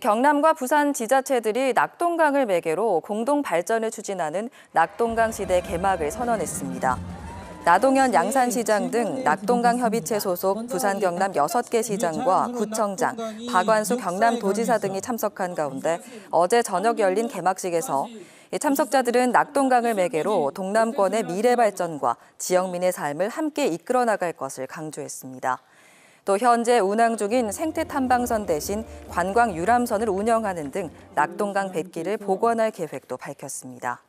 경남과 부산 지자체들이 낙동강을 매개로 공동 발전을 추진하는 낙동강 시대 개막을 선언했습니다. 나동현 양산시장 등 낙동강 협의체 소속 부산 경남 6개 시장과 구청장, 박완수 경남도지사 등이 참석한 가운데 어제 저녁 열린 개막식에서 참석자들은 낙동강을 매개로 동남권의 미래 발전과 지역민의 삶을 함께 이끌어 나갈 것을 강조했습니다. 또 현재 운항 중인 생태 탐방선 대신 관광 유람선을 운영하는 등 낙동강 뱃길을 복원할 계획도 밝혔습니다.